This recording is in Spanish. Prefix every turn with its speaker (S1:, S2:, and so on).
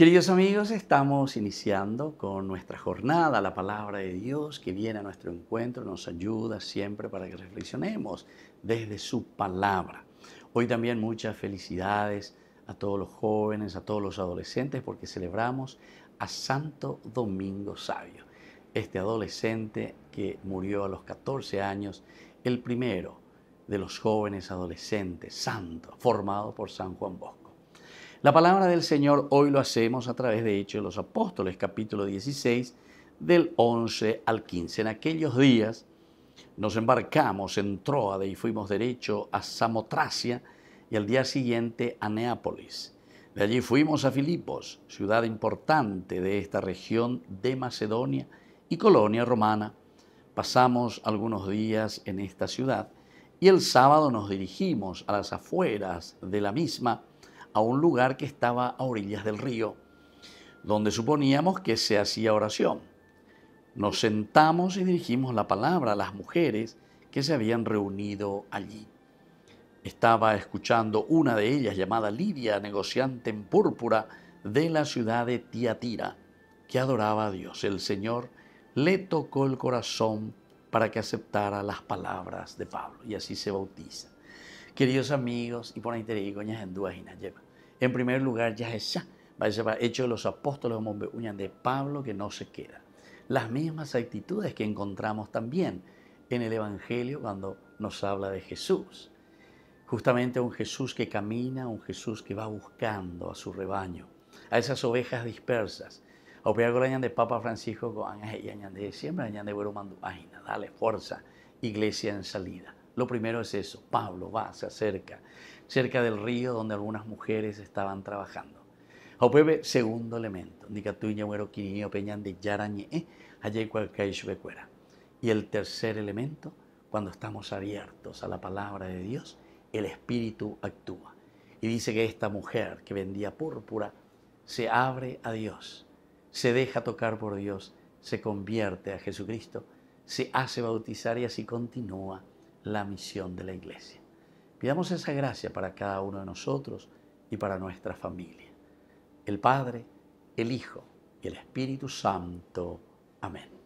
S1: Queridos amigos, estamos iniciando con nuestra jornada, la palabra de Dios que viene a nuestro encuentro, nos ayuda siempre para que reflexionemos desde su palabra. Hoy también muchas felicidades a todos los jóvenes, a todos los adolescentes, porque celebramos a Santo Domingo Sabio, este adolescente que murió a los 14 años, el primero de los jóvenes adolescentes, santo, formado por San Juan Bosco. La palabra del Señor hoy lo hacemos a través de Hechos de los Apóstoles, capítulo 16, del 11 al 15. En aquellos días nos embarcamos en Troade y fuimos derecho a Samotracia y al día siguiente a Neápolis. De allí fuimos a Filipos, ciudad importante de esta región de Macedonia y colonia romana. Pasamos algunos días en esta ciudad y el sábado nos dirigimos a las afueras de la misma a un lugar que estaba a orillas del río, donde suponíamos que se hacía oración. Nos sentamos y dirigimos la palabra a las mujeres que se habían reunido allí. Estaba escuchando una de ellas llamada Lidia, negociante en púrpura de la ciudad de Tiatira, que adoraba a Dios. El Señor le tocó el corazón para que aceptara las palabras de Pablo y así se bautiza. Queridos amigos, y por ahí te digo, En primer lugar, ya es hecho de los apóstoles de Pablo que no se queda. Las mismas actitudes que encontramos también en el Evangelio cuando nos habla de Jesús. Justamente un Jesús que camina, un Jesús que va buscando a su rebaño, a esas ovejas dispersas. O de Papa Francisco, siempre de dale fuerza, iglesia en salida. Lo primero es eso. Pablo va, se acerca, cerca del río donde algunas mujeres estaban trabajando. segundo elemento. Eh, y el tercer elemento, cuando estamos abiertos a la palabra de Dios, el Espíritu actúa. Y dice que esta mujer que vendía púrpura se abre a Dios, se deja tocar por Dios, se convierte a Jesucristo, se hace bautizar y así continúa la misión de la iglesia. Pidamos esa gracia para cada uno de nosotros y para nuestra familia. El Padre, el Hijo y el Espíritu Santo. Amén.